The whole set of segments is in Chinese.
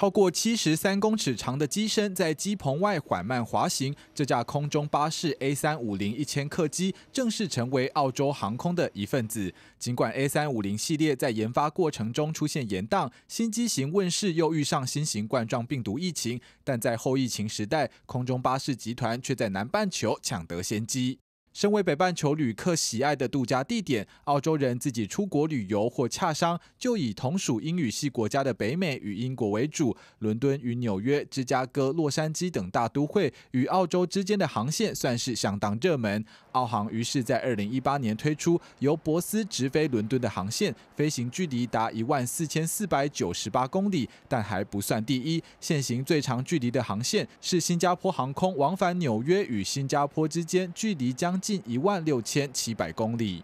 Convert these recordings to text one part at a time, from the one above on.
超过七十三公尺长的机身在机棚外缓慢滑行，这架空中巴士 A 三五零一千客机正式成为澳洲航空的一份子。尽管 A 三五零系列在研发过程中出现延宕，新机型问世又遇上新型冠状病毒疫情，但在后疫情时代，空中巴士集团却在南半球抢得先机。身为北半球旅客喜爱的度假地点，澳洲人自己出国旅游或洽商，就以同属英语系国家的北美与英国为主。伦敦与纽约、芝加哥、洛杉矶等大都会与澳洲之间的航线算是相当热门。澳航于是在二零一八年推出由博斯直飞伦敦的航线，飞行距离达一万四千四百九十八公里，但还不算第一。现行最长距离的航线是新加坡航空往返纽约与新加坡之间，距离将。近一万六千七百公里，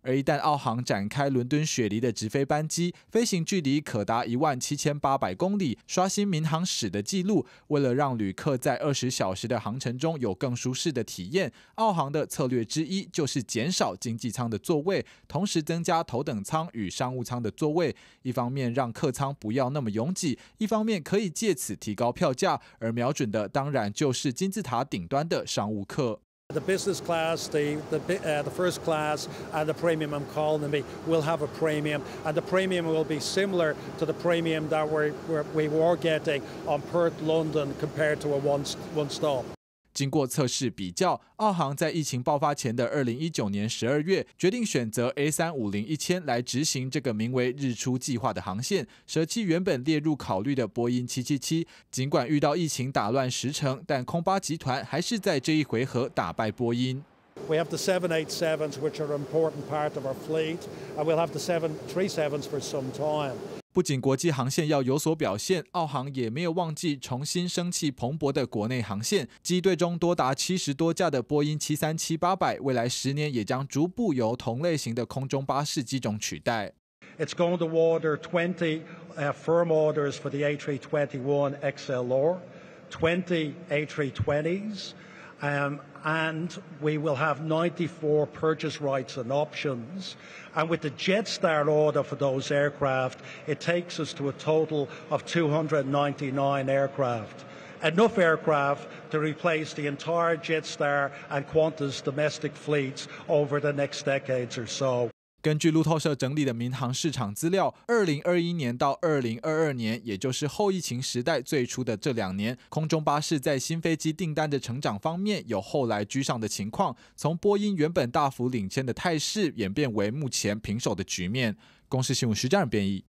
而一旦澳航展开伦敦雪梨的直飞班机，飞行距离可达一万七千八百公里，刷新民航史的纪录。为了让旅客在二十小时的航程中有更舒适的体验，澳航的策略之一就是减少经济舱的座位，同时增加头等舱与商务舱的座位，一方面让客舱不要那么拥挤，一方面可以借此提高票价，而瞄准的当然就是金字塔顶端的商务客。The business class, the the, uh, the, first class, and the premium economy will have a premium, and the premium will be similar to the premium that we we were getting on Perth, London, compared to a one one stop. 经过测试比较，澳航在疫情爆发前的二零一九年十二月，决定选择 A 三五零一千来执行这个名为“日出计划”的航线，舍弃原本列入考虑的波音七七七。尽管遇到疫情打乱时程，但空巴集团还是在这一回合打败波音。We have the seven eight sevens, which are important part of our fleet, and we'll have the seven three sevens for some time. 不仅国际航线要有所表现，澳航也没有忘记重新生气蓬勃的国内航线。机队中多达七十多架的波音七三七八百，未来十年也将逐步由同类型的空中巴士机种取代。Um, and we will have 94 purchase rights and options. And with the Jetstar order for those aircraft, it takes us to a total of 299 aircraft. Enough aircraft to replace the entire Jetstar and Qantas domestic fleets over the next decades or so. 根据路透社整理的民航市场资料，二零二一年到二零二二年，也就是后疫情时代最初的这两年，空中巴士在新飞机订单的成长方面有后来居上的情况，从波音原本大幅领先的态势演变为目前平手的局面。公司新闻，实战编译。